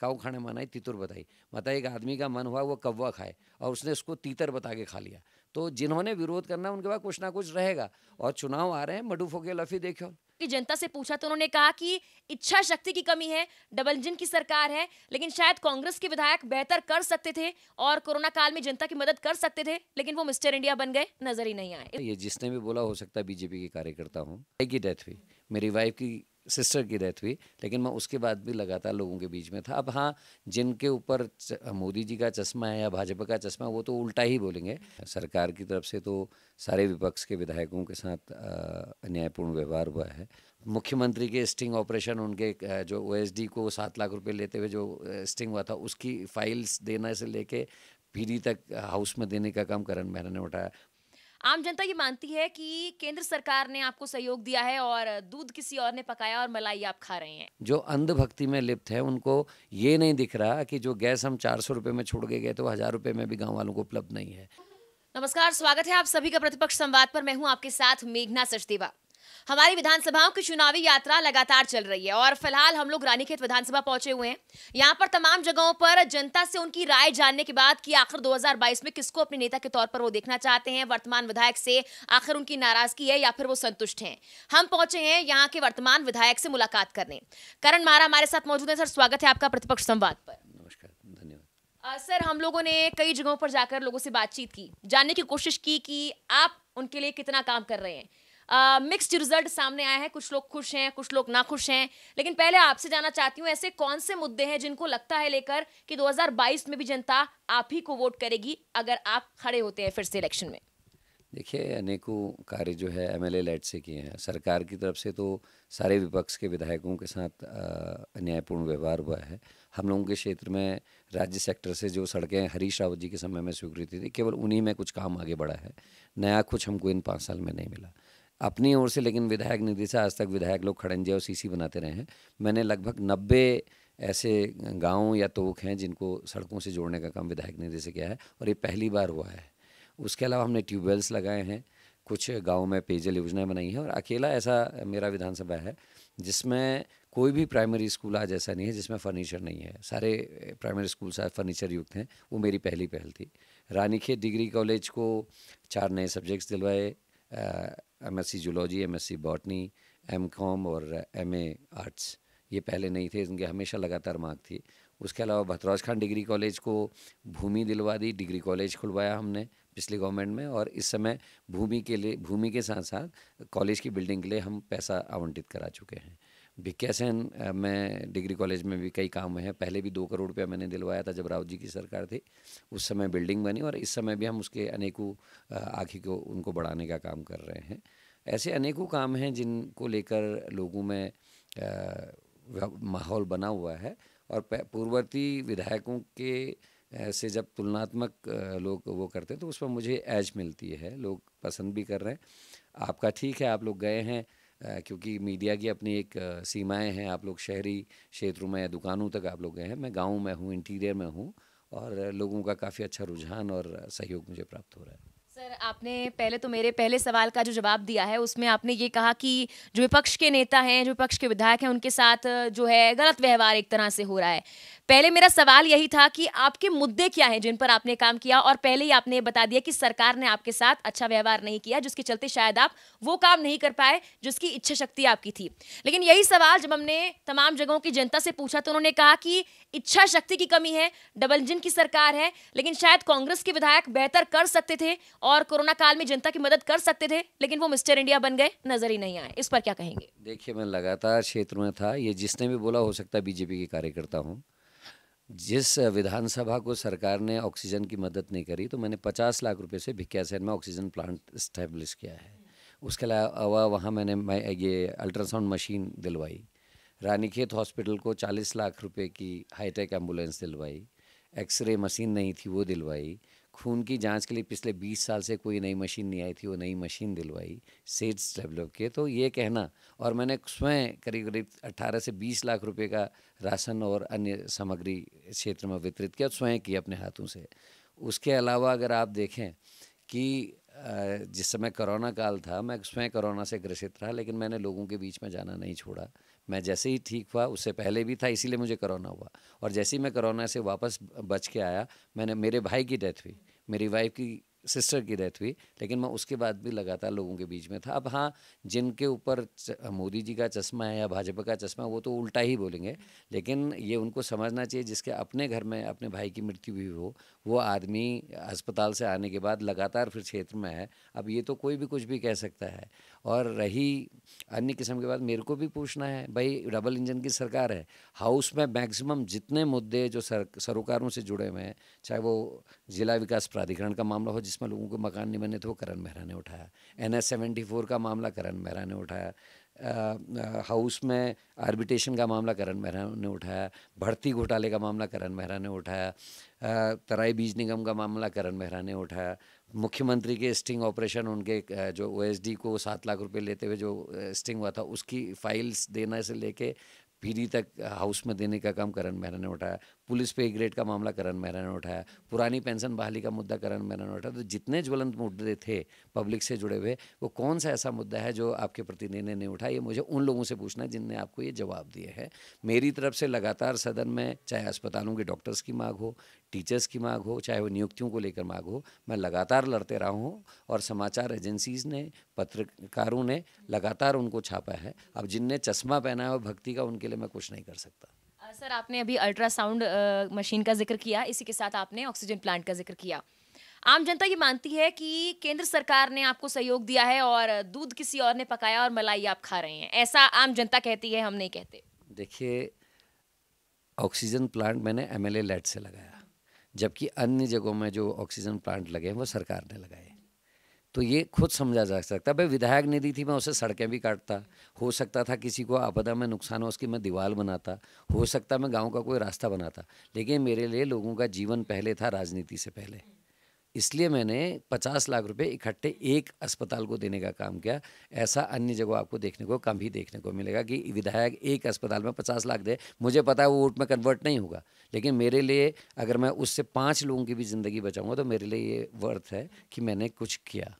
cow खाने है तितुर बताई मतलब एक आदमी का मन हुआ वो कौवा खाए और उसने उसको तीतर बता के खा लिया तो जिन्होंने विरोध करना उनके पास कुछ ना कुछ रहेगा और चुनाव आ रहे हैं मडूफो के लफी देखो कि जनता से पूछा तो उन्होंने कहा कि इच्छा शक्ति की कमी है डबल इंजन की सरकार है लेकिन शायद कांग्रेस के विधायक बेहतर कर सकते थे और कोरोना काल में जनता की मदद कर सकते थे लेकिन वो मिस्टर इंडिया बन गए नजर ही नहीं आए ये जिसने भी बोला हो सकता है बीजेपी के कार्यकर्ता हूँ की डेथ हुई मेरी वाइफ की सिस्टर की डेथ हुई लेकिन मैं उसके बाद भी लगातार लोगों के बीच में था अब हाँ जिनके ऊपर मोदी जी का चश्मा है या भाजपा का चश्मा वो तो उल्टा ही बोलेंगे सरकार की तरफ से तो सारे विपक्ष के विधायकों के साथ अन्यायपूर्ण व्यवहार हुआ है मुख्यमंत्री के स्टिंग ऑपरेशन उनके जो ओ को सात लाख रुपये लेते हुए जो स्टिंग हुआ था उसकी फाइल्स देने से लेके पीढ़ी तक हाउस में देने का काम करण मेहरा ने उठाया आम जनता ये मानती है कि केंद्र सरकार ने आपको सहयोग दिया है और दूध किसी और ने पकाया और मलाई आप खा रहे हैं जो अंधभक्ति में लिप्त है उनको ये नहीं दिख रहा कि जो गैस हम चार सौ में छोड़ के गए तो हज़ार रुपए में भी गाँव वालों को उपलब्ध नहीं है नमस्कार स्वागत है आप सभी का प्रतिपक्ष संवाद पर मैं हूँ आपके साथ मेघना सचदेवा हमारी विधानसभाओं की चुनावी यात्रा लगातार चल रही है और फिलहाल हम लोग रानीखेत विधानसभा पहुंचे हुए हैं यहाँ पर तमाम जगहों पर जनता से उनकी राय जानने के बाद कि आखिर 2022 में किसको अपने नेता के तौर पर वो देखना चाहते हैं वर्तमान विधायक से आखिर उनकी नाराजगी है या फिर वो संतुष्ट हैं हम पहुंचे हैं यहाँ के वर्तमान विधायक से मुलाकात करने करण मारा हमारे साथ मौजूद है सर स्वागत है आपका प्रतिपक्ष संवाद पर सर हम लोगों ने कई जगहों पर जाकर लोगों से बातचीत की जानने की कोशिश की कि आप उनके लिए कितना काम कर रहे हैं मिक्स्ड रिजल्ट सामने आया है कुछ लोग खुश हैं कुछ लोग नाखुश हैं लेकिन पहले आपसे जानना चाहती हूँ ऐसे कौन से मुद्दे हैं जिनको लगता है लेकर कि 2022 में भी जनता आप ही को वोट करेगी अगर आप खड़े होते हैं फिर से इलेक्शन में देखिए अनेकों कार्य जो है एम एल लेट से किए हैं सरकार की तरफ से तो सारे विपक्ष के विधायकों के साथ अन्यायपूर्ण व्यवहार हुआ है हम लोगों के क्षेत्र में राज्य सेक्टर से जो सड़कें हरीश रावत जी के समय में स्वीकृति थी केवल उन्हीं में कुछ काम आगे बढ़ा है नया कुछ हमको इन पाँच साल में नहीं मिला अपनी ओर से लेकिन विधायक निधि से आज तक विधायक लोग खड़ंजे और सीसी बनाते रहे हैं मैंने लगभग नब्बे ऐसे गाँव या तोक हैं जिनको सड़कों से जोड़ने का काम विधायक निधि से किया है और ये पहली बार हुआ है उसके अलावा हमने ट्यूबवेल्स लगाए हैं कुछ गाँव में पेयजल योजनाएं बनाई हैं और अकेला ऐसा मेरा विधानसभा है जिसमें कोई भी प्राइमरी स्कूल आज ऐसा नहीं है जिसमें फर्नीचर नहीं है सारे प्राइमरी स्कूल सारे फर्नीचर युक्त हैं वो मेरी पहली पहल थी रानीखेत डिग्री कॉलेज को चार नए सब्जेक्ट्स दिलवाए M S C zoology M S C botany M com और एम ए आर्ट्स ये पहले नहीं थे इनके हमेशा लगातार मार्क थी उसके अलावा भतराज खान डिग्री कॉलेज को भूमि दिलवा दी डिग्री कॉलेज खुलवाया हमने पिछली गवर्नमेंट में और इस समय भूमि के लिए भूमि के साथ साथ कॉलेज की बिल्डिंग के लिए हम पैसा आवंटित करा चुके हैं भिक्की में मैं डिग्री कॉलेज में भी कई काम हैं पहले भी दो करोड़ रुपया मैंने दिलवाया था जब राव जी की सरकार थी उस समय बिल्डिंग बनी और इस समय भी हम उसके अनेकों आँखी को उनको बढ़ाने का काम कर रहे हैं ऐसे अनेकों काम हैं जिनको लेकर लोगों में माहौल बना हुआ है और पूर्ववर्ती विधायकों के से जब तुलनात्मक लोग वो करते हैं तो उसमें मुझे ऐज मिलती है लोग पसंद भी कर रहे हैं आपका ठीक है आप लोग गए हैं क्योंकि मीडिया की अपनी एक सीमाएं हैं आप लोग शहरी क्षेत्रों में या दुकानों तक आप लोग गए हैं मैं गाँव में हूँ इंटीरियर में हूँ और लोगों का काफ़ी अच्छा रुझान और सहयोग मुझे प्राप्त हो रहा है सर आपने पहले तो मेरे पहले सवाल का जो जवाब दिया है उसमें आपने ये कहा कि जो विपक्ष के नेता हैं जो विपक्ष के विधायक हैं उनके साथ जो है गलत व्यवहार एक तरह से हो रहा है पहले मेरा सवाल यही था कि आपके मुद्दे क्या हैं जिन पर आपने काम किया और पहले ही आपने बता दिया कि सरकार ने आपके साथ अच्छा व्यवहार नहीं किया जिसके चलते शायद आप वो काम नहीं कर पाए जिसकी इच्छा शक्ति आपकी थी लेकिन यही सवाल जब हमने तमाम जगहों की जनता से पूछा तो उन्होंने कहा कि इच्छा शक्ति की कमी है डबल इंजन की सरकार है लेकिन शायद कांग्रेस के विधायक बेहतर कर सकते थे और कोरोना काल में जनता की मदद कर सकते थे लेकिन वो मिस्टर इंडिया बन गए नजर ही नहीं आए इस पर क्या कहेंगे देखिए मैं लगातार क्षेत्र में था ये जिसने भी बोला हो सकता है बीजेपी के कार्यकर्ता हूँ जिस विधानसभा को सरकार ने ऑक्सीजन की मदद नहीं करी तो मैंने पचास लाख रुपए से भिक्यासैन में ऑक्सीजन प्लांट इस्टेब्लिश किया है उसके अलावा वहाँ मैंने मैं ये अल्ट्रासाउंड मशीन दिलवाई रानीखेत हॉस्पिटल को चालीस लाख रुपए की हाईटेक एम्बुलेंस दिलवाई एक्सरे मशीन नहीं थी वो दिलवाई खून की जांच के लिए पिछले 20 साल से कोई नई मशीन नहीं आई थी वो नई मशीन दिलवाई सेट्स डेवलप किए तो ये कहना और मैंने स्वयं करीब करीब 18 से 20 लाख रुपए का राशन और अन्य सामग्री क्षेत्र में वितरित किया स्वयं किया अपने हाथों से उसके अलावा अगर आप देखें कि जिस समय कोरोना काल था मैं स्वयं कोरोना से ग्रसित रहा लेकिन मैंने लोगों के बीच में जाना नहीं छोड़ा मैं जैसे ही ठीक हुआ उससे पहले भी था इसीलिए मुझे कोरोना हुआ और जैसे ही मैं कोरोना से वापस बच के आया मैंने मेरे भाई की डेथ हुई मेरी वाइफ की सिस्टर की डेथ हुई लेकिन मैं उसके बाद भी लगातार लोगों के बीच में था अब हाँ जिनके ऊपर मोदी जी का चश्मा है या भाजपा का चश्मा है वो तो उल्टा ही बोलेंगे लेकिन ये उनको समझना चाहिए जिसके अपने घर में अपने भाई की मृत्यु भी हो वो आदमी अस्पताल से आने के बाद लगातार फिर क्षेत्र में है अब ये तो कोई भी कुछ भी कह सकता है और रही अन्य किस्म के बाद मेरे को भी पूछना है भाई डबल इंजन की सरकार है हाउस में मैक्सिमम जितने मुद्दे जो सर, सरोकारों से जुड़े हुए हैं चाहे वो जिला विकास प्राधिकरण का मामला हो जिसमें लोगों को मकान नहीं बने थे वो करण मेहरा ने उठाया एन एस सेवेंटी फोर का मामला करण मेहरा ने उठाया हाउस में आर्बिटेशन का मामला करण मेहरा ने उठाया भर्ती घोटाले का मामला करण मेहरा ने उठाया तराई बीज निगम का मामला करण मेहरा ने उठाया मुख्यमंत्री के स्टिंग ऑपरेशन उनके जो ओ को सात लाख रुपए लेते हुए जो स्टिंग हुआ था उसकी फाइल्स देने से लेके पीढ़ी तक हाउस में देने का काम करण मेहरा ने उठाया पुलिस पे ग्रेड का मामला करण मेहरा ने उठाया पुरानी पेंशन बहाली का मुद्दा करण मेहरा ने उठाया तो जितने ज्वलंत मुद्दे थे पब्लिक से जुड़े हुए वो कौन सा ऐसा मुद्दा है जो आपके प्रतिनिधि ने उठाया ये मुझे उन लोगों से पूछना है जिनने आपको ये जवाब दिए हैं मेरी तरफ से लगातार सदन में चाहे अस्पतालों के डॉक्टर्स की मांग हो टीचर्स की मांग हो चाहे वो नियुक्तियों को लेकर मांग हो मैं लगातार लड़ते रहा हूँ और समाचार एजेंसीज ने पत्रकारों ने लगातार उनको छापा है अब जिनने चश्मा पहना है भक्ति का उनके लिए मैं कुछ नहीं कर सकता सर आपने अभी अल्ट्रासाउंड मशीन का जिक्र किया इसी के साथ आपने ऑक्सीजन प्लांट का जिक्र किया आम जनता ये मानती है कि केंद्र सरकार ने आपको सहयोग दिया है और दूध किसी और ने पकाया और मलाई आप खा रहे हैं ऐसा आम जनता कहती है हम नहीं कहते देखिए ऑक्सीजन प्लांट मैंने एम एल से लगाया जबकि अन्य जगहों में जो ऑक्सीजन प्लांट लगे हैं वो सरकार ने लगाए तो ये खुद समझा जा सकता भाई विधायक निधि थी मैं उसे सड़कें भी काटता हो सकता था किसी को आपदा में नुकसान हो उसकी मैं दीवार बनाता हो सकता मैं गांव का कोई रास्ता बनाता लेकिन मेरे लिए लोगों का जीवन पहले था राजनीति से पहले इसलिए मैंने पचास लाख रुपए इकट्ठे एक अस्पताल को देने का काम किया ऐसा अन्य जगह आपको देखने को कम ही देखने को मिलेगा कि विधायक एक अस्पताल में पचास लाख दे मुझे पता है वो वोट में कन्वर्ट नहीं होगा लेकिन मेरे लिए अगर मैं उससे पाँच लोगों की भी ज़िंदगी बचाऊँगा तो मेरे लिए ये वर्थ है कि मैंने कुछ किया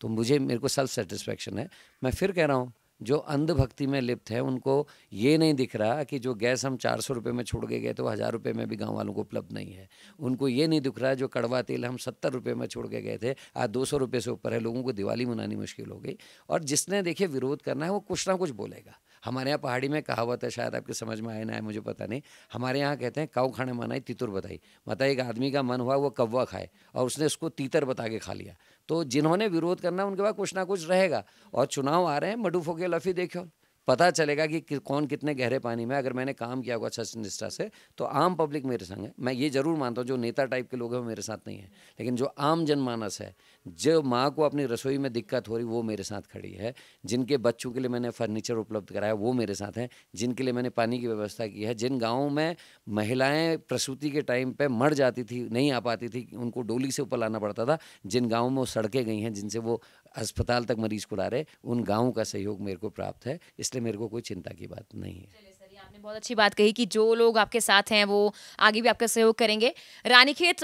तो मुझे मेरे को सेल्फ सेटिस्फेक्शन है मैं फिर कह रहा हूँ जो अंधभक्ति में लिप्त है उनको ये नहीं दिख रहा कि जो गैस हम चार सौ रुपये में छोड़ के गए तो हज़ार रुपये में भी गाँव वालों को उपलब्ध नहीं है उनको ये नहीं दिख रहा जो कड़वा तेल हम सत्तर रुपये में छोड़ के गए थे आज दो सौ रुपये से ऊपर है लोगों को दिवाली मनानी मुश्किल हो गई और जिसने देखिए विरोध करना है वो कुछ ना कुछ बोलेगा हमारे यहाँ पहाड़ी में कहावत है शायद आपके समझ में आए ना आए मुझे पता नहीं हमारे यहाँ कहते हैं काऊ खाने मनाई तितुर बताई मतलब एक आदमी का मन हुआ वो कौवा खाए और उसने उसको तीतर बता के खा लिया तो जिन्होंने विरोध करना उनके पास कुछ ना कुछ रहेगा और चुनाव आ रहे हैं मडू फोके लफी देखियो पता चलेगा कि, कौन कितने गहरे पानी में अगर मैंने काम किया होगा अच्छा सच निष्ठा से तो आम पब्लिक मेरे संग है मैं ये जरूर मानता हूँ जो नेता टाइप के लोग हैं वो मेरे साथ नहीं है लेकिन जो आम जनमानस है जो माँ को अपनी रसोई में दिक्कत हो रही वो मेरे साथ खड़ी है जिनके बच्चों के लिए मैंने फर्नीचर उपलब्ध कराया वो मेरे साथ हैं जिनके लिए मैंने पानी की व्यवस्था की है जिन गाँव में महिलाएँ प्रसूति के टाइम पर मर जाती थी नहीं आ पाती थी उनको डोली से ऊपर लाना पड़ता था जिन गाँव में वो सड़कें गई हैं जिनसे वो अस्पताल तक मरीज को ला रहे उन गाँव का सहयोग मेरे को प्राप्त है इसलिए मेरे को कोई चिंता की बात नहीं है आपने बहुत अच्छी बात कही कि जो लोग आपके साथ हैं वो आगे भी आपका सहयोग करेंगे रानीखेत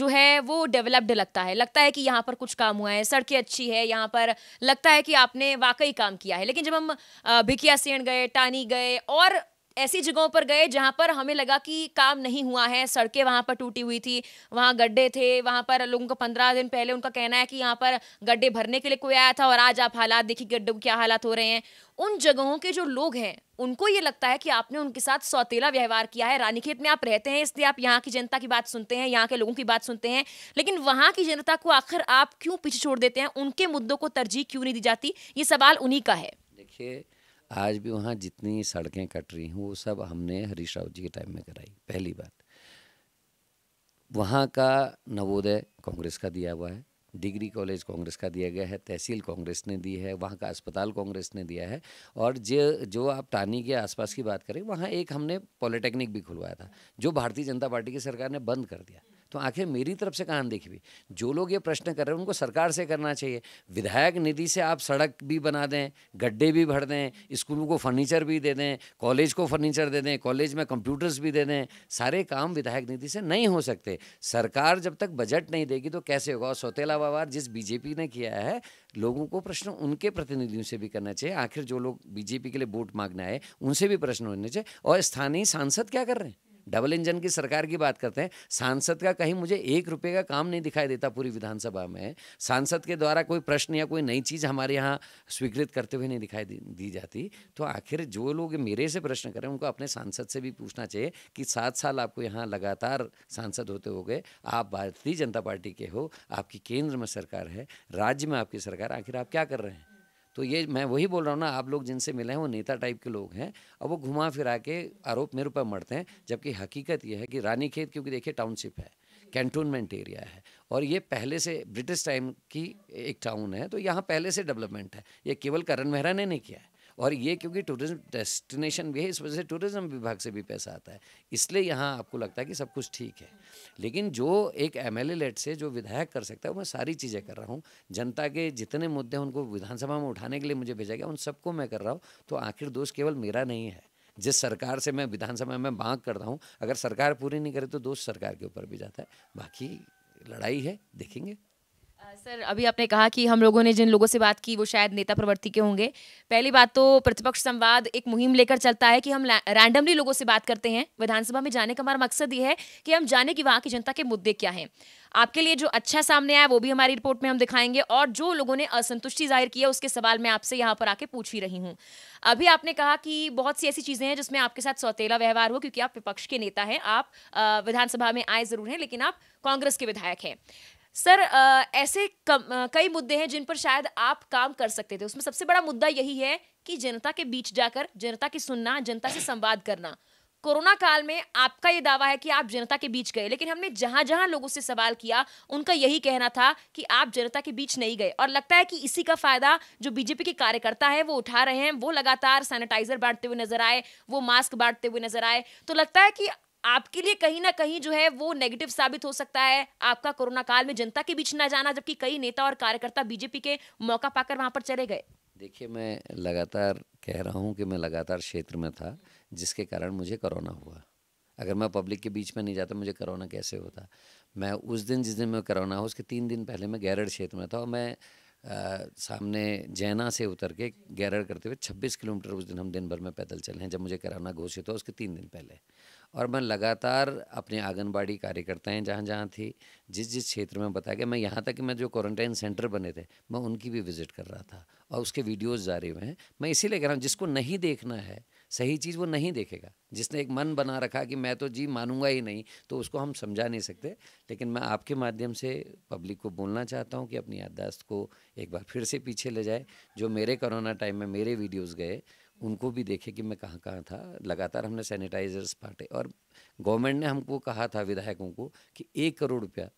जो है वो डेवलप्ड लगता है लगता है कि यहाँ पर कुछ काम हुआ है सड़कें अच्छी है यहाँ पर लगता है कि आपने वाकई काम किया है लेकिन जब हम भिकिया सेण गए टानी गए और ऐसी जगहों पर गए जहां पर हमें लगा कि काम नहीं हुआ है सड़कें वहां पर टूटी हुई थी वहां गड्ढे थे वहां पर लोगों को पंद्रह दिन पहले उनका कहना है कि यहां पर गड्ढे भरने के लिए कोई आया था और आज आप हालात देखिए गड्ढों क्या हालात हो रहे हैं उन जगहों के जो लोग हैं उनको ये लगता है कि आपने उनके साथ सौतेला व्यवहार किया है रानीखेत में आप रहते हैं इसलिए आप यहाँ की जनता की बात सुनते हैं यहाँ के लोगों की बात सुनते हैं लेकिन वहाँ की जनता को आखिर आप क्यों पीछे छोड़ देते हैं उनके मुद्दों को तरजीह क्यों नहीं दी जाती ये सवाल उन्हीं का है देखिए आज भी वहाँ जितनी सड़कें कट रही हैं वो सब हमने हरीश राव जी के टाइम में कराई पहली बात वहाँ का नवोदय कांग्रेस का दिया हुआ है डिग्री कॉलेज कांग्रेस का दिया गया है तहसील कांग्रेस ने दी है वहाँ का अस्पताल कांग्रेस ने दिया है और जो जो आप टानी के आसपास की बात करें वहाँ एक हमने पॉलिटेक्निक भी खुलवाया था जो भारतीय जनता पार्टी की सरकार ने बंद कर दिया तो आखिर मेरी तरफ से कहाँ देखी भी जो लोग ये प्रश्न कर रहे हैं उनको सरकार से करना चाहिए विधायक निधि से आप सड़क भी बना दें गड्ढे भी भर दें स्कूलों को फर्नीचर भी दे दें कॉलेज को फर्नीचर दे दें कॉलेज में कंप्यूटर्स भी दे दें सारे काम विधायक निधि से नहीं हो सकते सरकार जब तक बजट नहीं देगी तो कैसे होगा और सौतेला व्यवहार जिस बीजेपी ने किया है लोगों को प्रश्न उनके प्रतिनिधियों से भी करना चाहिए आखिर जो लोग बीजेपी के लिए वोट मांगने आए उनसे भी प्रश्न होने चाहिए और स्थानीय सांसद क्या कर रहे हैं डबल इंजन की सरकार की बात करते हैं सांसद का कहीं मुझे एक रुपये का काम नहीं दिखाई देता पूरी विधानसभा में सांसद के द्वारा कोई प्रश्न या कोई नई चीज़ हमारे यहाँ स्वीकृत करते हुए नहीं दिखाई दी जाती तो आखिर जो लोग मेरे से प्रश्न करें उनको अपने सांसद से भी पूछना चाहिए कि सात साल आपको यहाँ लगातार सांसद होते हो गए आप भारतीय जनता पार्टी के हो आपकी केंद्र में सरकार है राज्य में आपकी सरकार आखिर आप क्या कर रहे हैं तो ये मैं वही बोल रहा हूँ ना आप लोग जिनसे मिले हैं वो नेता टाइप के लोग हैं और वो घुमा फिरा के आरोप मेरे ऊपर मरते हैं जबकि हकीकत ये है कि रानी खेत क्योंकि देखिए टाउनशिप है कैंटोनमेंट एरिया है और ये पहले से ब्रिटिश टाइम की एक टाउन है तो यहाँ पहले से डेवलपमेंट है ये केवल करण मेहरा ने नहीं किया है और ये क्योंकि टूरिज्म डेस्टिनेशन भी है इस वजह से टूरिज्म विभाग से भी पैसा आता है इसलिए यहाँ आपको लगता है कि सब कुछ ठीक है लेकिन जो एक एम एल से जो विधायक कर सकता है मैं सारी चीज़ें कर रहा हूँ जनता के जितने मुद्दे उनको विधानसभा में उठाने के लिए मुझे भेजा गया उन सबको मैं कर रहा हूँ तो आखिर दोष केवल मेरा नहीं है जिस सरकार से मैं विधानसभा में मांग रहा हूँ अगर सरकार पूरी नहीं करे तो दोष सरकार के ऊपर भी जाता है बाकी लड़ाई है देखेंगे सर अभी आपने कहा कि हम लोगों ने जिन लोगों से बात की वो शायद नेता प्रवृत्ति के होंगे पहली बात तो प्रतिपक्ष संवाद एक मुहिम लेकर चलता है कि हम रैंडमली लोगों से बात करते हैं विधानसभा में जाने का हमारा मकसद ये है कि हम जाने कि वहाँ की जनता के मुद्दे क्या हैं आपके लिए जो अच्छा सामने आया वो भी हमारी रिपोर्ट में हम दिखाएंगे और जो लोगों ने असंतुष्टि जाहिर किया है उसके सवाल मैं आपसे यहाँ पर आके पूछ ही रही हूँ अभी आपने कहा कि बहुत सी ऐसी चीज़ें हैं जिसमें आपके साथ सौतेला व्यवहार हो क्योंकि आप विपक्ष के नेता हैं आप विधानसभा में आए ज़रूर हैं लेकिन आप कांग्रेस के विधायक हैं सर आ, ऐसे कम, आ, कई मुद्दे हैं जिन पर शायद आप काम कर सकते थे उसमें सबसे बड़ा मुद्दा यही है कि जनता के बीच जाकर जनता की सुनना जनता से संवाद करना कोरोना काल में आपका ये दावा है कि आप जनता के बीच गए लेकिन हमने जहां जहां लोगों से सवाल किया उनका यही कहना था कि आप जनता के बीच नहीं गए और लगता है कि इसी का फायदा जो बीजेपी के कार्यकर्ता है वो उठा रहे हैं वो लगातार सैनिटाइजर बांटते हुए नजर आए वो मास्क बांटते हुए नजर आए तो लगता है कि आपके लिए कहीं ना कहीं जो है वो नेगेटिव साबित हो सकता है आपका कोरोना काल में जनता के बीच न जाना जबकि कई नेता और कार्यकर्ता बीजेपी के मौका पाकर वहां पर चले गए देखिए मैं लगातार कह रहा हूँ कि मैं लगातार क्षेत्र में था जिसके कारण मुझे कोरोना हुआ अगर मैं पब्लिक के बीच में नहीं जाता मुझे कोरोना कैसे होता मैं उस दिन जिस दिन मैं कोरोना हो उसके तीन दिन पहले मैं गैरड क्षेत्र में था और मैं आ, सामने जैना से उतर के गैरड करते हुए 26 किलोमीटर उस दिन हम दिन भर में पैदल चले हैं जब मुझे कोरोना घोषित हुआ उसके तीन दिन पहले और मैं लगातार अपने आंगनबाड़ी कार्यकर्ताएं जहाँ जहाँ थी जिस जिस क्षेत्र में बताया गया मैं यहाँ तक कि मैं जो क्वारंटाइन सेंटर बने थे मैं उनकी भी विज़िट कर रहा था और उसके वीडियोज़ जारी हुए हैं मैं इसीलिए कह रहा हूँ जिसको नहीं देखना है सही चीज़ वो नहीं देखेगा जिसने एक मन बना रखा कि मैं तो जी मानूंगा ही नहीं तो उसको हम समझा नहीं सकते लेकिन मैं आपके माध्यम से पब्लिक को बोलना चाहता हूँ कि अपनी याददाश्त को एक बार फिर से पीछे ले जाए जो मेरे कोरोना टाइम में मेरे वीडियोज़ गए उनको भी देखे कि मैं कहाँ कहाँ था लगातार हमने सैनिटाइजर्स बांटे और गवर्नमेंट ने हमको कहा था विधायकों को कि एक करोड़ रुपया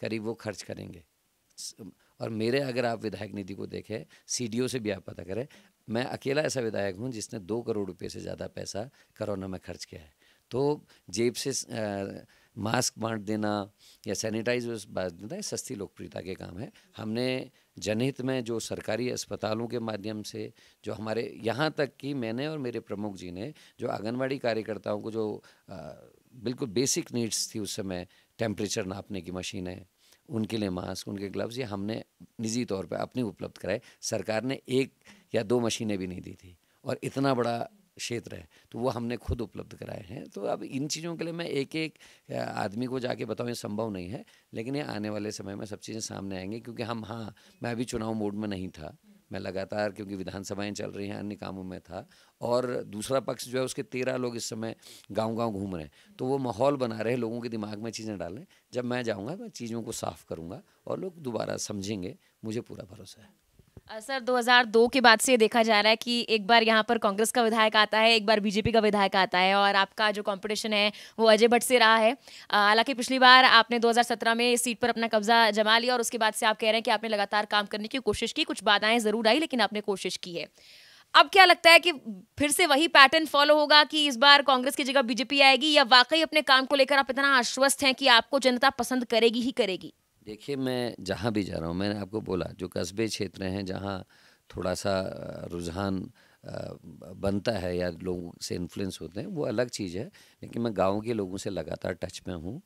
करीब वो खर्च करेंगे और मेरे अगर आप विधायक निधि को देखें सी से भी आप पता करें मैं अकेला ऐसा विधायक हूँ जिसने दो करोड़ रुपये से ज़्यादा पैसा करोना में खर्च किया है तो जेब से आ, मास्क बांट देना या सैनिटाइज बांट देना ये सस्ती लोकप्रियता के काम है हमने जनहित में जो सरकारी अस्पतालों के माध्यम से जो हमारे यहाँ तक कि मैंने और मेरे प्रमुख जी ने जो आंगनबाड़ी कार्यकर्ताओं को जो आ, बिल्कुल बेसिक नीड्स थी उस समय टेम्परेचर नापने की मशीनें उनके लिए मास्क उनके ग्लव्स ये हमने निजी तौर पे अपनी उपलब्ध कराए सरकार ने एक या दो मशीनें भी नहीं दी थी और इतना बड़ा क्षेत्र है तो वो हमने खुद उपलब्ध कराए हैं तो अब इन चीज़ों के लिए मैं एक एक आदमी को जाके बताऊँ ये संभव नहीं है लेकिन ये आने वाले समय में सब चीज़ें सामने आएंगी क्योंकि हम हाँ मैं अभी चुनाव मोड में नहीं था मैं लगातार क्योंकि विधानसभाएं चल रही हैं अन्य कामों में था और दूसरा पक्ष जो है उसके तेरह लोग इस समय गांव गांव घूम रहे हैं तो वो माहौल बना रहे हैं लोगों के दिमाग में चीज़ें डालें जब मैं जाऊँगा मैं चीज़ों को साफ करूँगा और लोग दोबारा समझेंगे मुझे पूरा भरोसा है सर 2002 के बाद से देखा जा रहा है कि एक बार यहाँ पर कांग्रेस का विधायक आता है एक बार बीजेपी का विधायक आता है और आपका जो कंपटीशन है वो अजय भट्ट से रहा है हालांकि पिछली बार आपने 2017 में इस सीट पर अपना कब्जा जमा लिया और उसके बाद से आप कह रहे हैं कि आपने लगातार काम करने की कोशिश की कुछ बाधाएं ज़रूर आई लेकिन आपने कोशिश की है अब क्या लगता है कि फिर से वही पैटर्न फॉलो होगा कि इस बार कांग्रेस की जगह बीजेपी आएगी या वाकई अपने काम को लेकर आप इतना आश्वस्त हैं कि आपको जनता पसंद करेगी ही करेगी देखिए मैं जहाँ भी जा रहा हूँ मैंने आपको बोला जो कस्बे क्षेत्र हैं जहाँ थोड़ा सा रुझान बनता है या लोगों से इन्फ्लुएंस होते हैं वो अलग चीज़ है लेकिन मैं गाँव के लोगों से लगातार टच में हूँ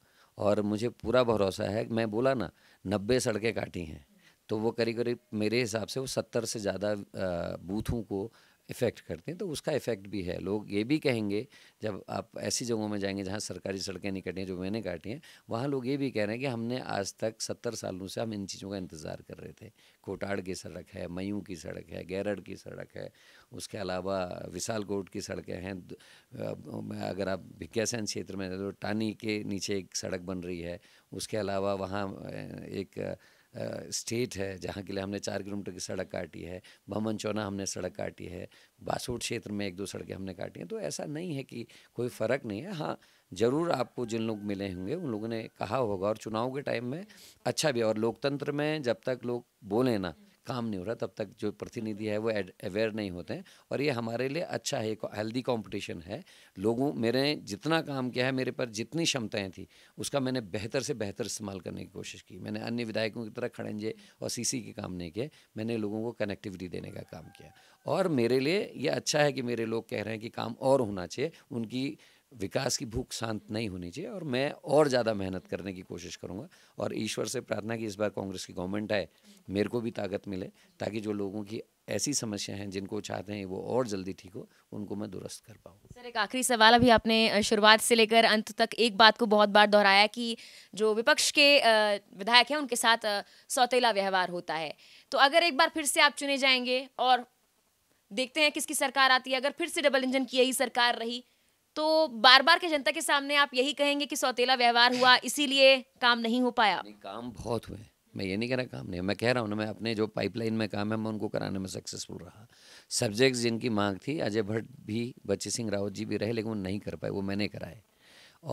और मुझे पूरा भरोसा है मैं बोला ना नब्बे सड़कें काटी हैं तो वो करीब करीब मेरे हिसाब से वो सत्तर से ज़्यादा बूथों को इफ़ेक्ट करते हैं तो उसका इफ़ेक्ट भी है लोग ये भी कहेंगे जब आप ऐसी जगहों में जाएंगे जहाँ सरकारी सड़कें नहीं कटी हैं जो मैंने काटी हैं वहाँ लोग ये भी कह रहे हैं कि हमने आज तक सत्तर सालों से हम इन चीज़ों का इंतज़ार कर रहे थे कोटाड़ की सड़क है मयू की सड़क है गैरड की सड़क है उसके अलावा विशालकोट की सड़कें हैं अगर आप भिक्यासैन क्षेत्र में तो टानी के नीचे एक सड़क बन रही है उसके अलावा वहाँ एक स्टेट है जहाँ के लिए हमने चार किलोमीटर की सड़क काटी है भमन चौना हमने सड़क काटी है बासोट क्षेत्र में एक दो सड़कें हमने काटी हैं तो ऐसा नहीं है कि कोई फ़र्क नहीं है हाँ ज़रूर आपको जिन लोग मिले होंगे उन लोगों ने कहा होगा और चुनाव के टाइम में अच्छा भी और लोकतंत्र में जब तक लोग बोलें ना काम नहीं हो रहा तब तक जो प्रतिनिधि है वो अवेयर नहीं होते हैं और ये हमारे लिए अच्छा है एक हेल्दी कॉम्पिटिशन है लोगों मेरे जितना काम किया है मेरे पर जितनी क्षमताएँ थी उसका मैंने बेहतर से बेहतर इस्तेमाल करने की कोशिश की मैंने अन्य विधायकों की तरह खड़ंजे और सीसी के काम नहीं किए मैंने लोगों को कनेक्टिविटी देने का काम किया और मेरे लिए ये अच्छा है कि मेरे लोग कह रहे हैं कि काम और होना चाहिए उनकी विकास की भूख शांत नहीं होनी चाहिए और मैं और ज़्यादा मेहनत करने की कोशिश करूँगा और ईश्वर से प्रार्थना कि इस बार कांग्रेस की गवर्नमेंट आए मेरे को भी ताकत मिले ताकि जो लोगों की ऐसी समस्या हैं जिनको चाहते हैं वो और जल्दी ठीक हो उनको मैं दुरुस्त कर पाऊँ सर एक आखिरी सवाल अभी आपने शुरुआत से लेकर अंत तक एक बात को बहुत बार दोहराया कि जो विपक्ष के विधायक हैं उनके साथ सौतेला व्यवहार होता है तो अगर एक बार फिर से आप चुने जाएंगे और देखते हैं किसकी सरकार आती है अगर फिर से डबल इंजन की यही सरकार रही तो बार बार के जनता के सामने आप यही कहेंगे कि सौतेला व्यवहार हुआ इसीलिए काम नहीं हो पाया नहीं, काम बहुत हुए मैं ये नहीं कह रहा काम नहीं मैं कह रहा हूँ ना मैं अपने जो पाइपलाइन में काम है मैं उनको कराने में सक्सेसफुल रहा सब्जेक्ट्स जिनकी मांग थी अजय भट्ट भी बच्चे सिंह रावत जी भी रहे लेकिन वो नहीं कर पाए वो मैंने कराए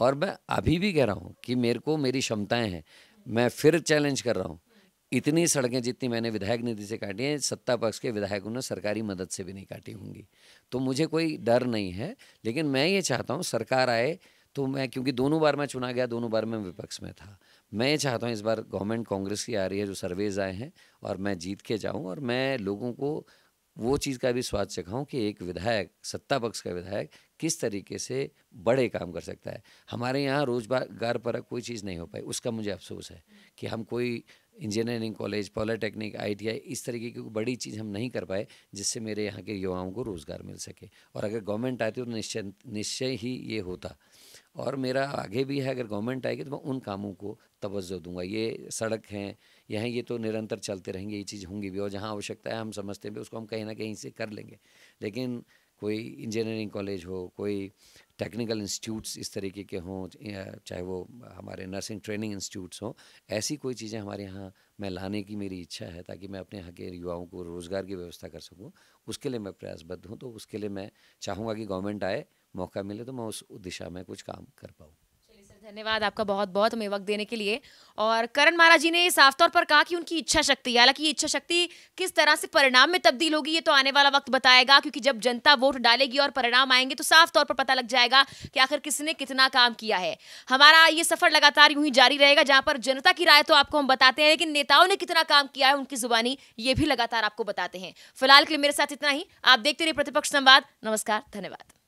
और मैं अभी भी कह रहा हूँ कि मेरे को मेरी क्षमताएँ हैं मैं फिर चैलेंज कर रहा हूँ इतनी सड़कें जितनी मैंने विधायक निधि से काटी हैं सत्ता पक्ष के विधायकों ने सरकारी मदद से भी नहीं काटी होंगी तो मुझे कोई डर नहीं है लेकिन मैं ये चाहता हूँ सरकार आए तो मैं क्योंकि दोनों बार मैं चुना गया दोनों बार मैं विपक्ष में था मैं ये चाहता हूँ इस बार गवर्नमेंट कांग्रेस की आ रही है जो सर्वेज आए हैं और मैं जीत के जाऊँ और मैं लोगों को वो चीज़ का भी स्वाद चखाऊं कि एक विधायक सत्ता पक्ष का विधायक किस तरीके से बड़े काम कर सकता है हमारे यहाँ रोजगार पर कोई चीज़ नहीं हो पाई उसका मुझे अफसोस है कि हम कोई इंजीनियरिंग कॉलेज पॉलिटेक्निक आईटीआई इस तरीके की बड़ी चीज़ हम नहीं कर पाए जिससे मेरे यहाँ के युवाओं को रोज़गार मिल सके और अगर गवर्नमेंट आती तो निश्चय निश्चय ही ये होता और मेरा आगे भी है अगर गवर्नमेंट आएगी तो मैं उन कामों को तवज्जो दूंगा ये सड़क हैं यहाँ ये तो निरंतर चलते रहेंगे ये चीज़ होंगी भी और जहाँ आवश्यकता है हम समझते भी उसको हम कहीं ना कहीं से कर लेंगे लेकिन कोई इंजीनियरिंग कॉलेज हो कोई टेक्निकल इंस्टीट्यूट्स इस तरीके के हों चाहे वो हमारे नर्सिंग ट्रेनिंग इंस्टीट्यूट्स हों ऐसी कोई चीज़ें हमारे यहाँ मैं लाने की मेरी इच्छा है ताकि मैं अपने यहाँ के युवाओं को रोज़गार की व्यवस्था कर सकूँ उसके लिए मैं प्रयासबद्ध हूँ तो उसके लिए मैं चाहूँगा कि गवर्नमेंट आए मौका मिले तो मैं उस दिशा में कुछ काम कर पाऊँ धन्यवाद आपका बहुत बहुत हमें वक्त देने के लिए और करण महाराज जी ने साफ तौर पर कहा कि उनकी इच्छा शक्ति हालांकि इच्छा शक्ति किस तरह से परिणाम में तब्दील होगी ये तो आने वाला वक्त बताएगा क्योंकि जब जनता वोट डालेगी और परिणाम आएंगे तो साफ तौर पर पता लग जाएगा कि आखिर किसने कितना काम किया है हमारा ये सफर लगातार यूं ही जारी रहेगा जहां पर जनता की राय तो आपको हम बताते हैं लेकिन नेताओं ने कितना काम किया है उनकी जुबानी ये भी लगातार आपको बताते हैं फिलहाल के लिए मेरे साथ इतना ही आप देखते रहिए प्रतिपक्ष संवाद नमस्कार धन्यवाद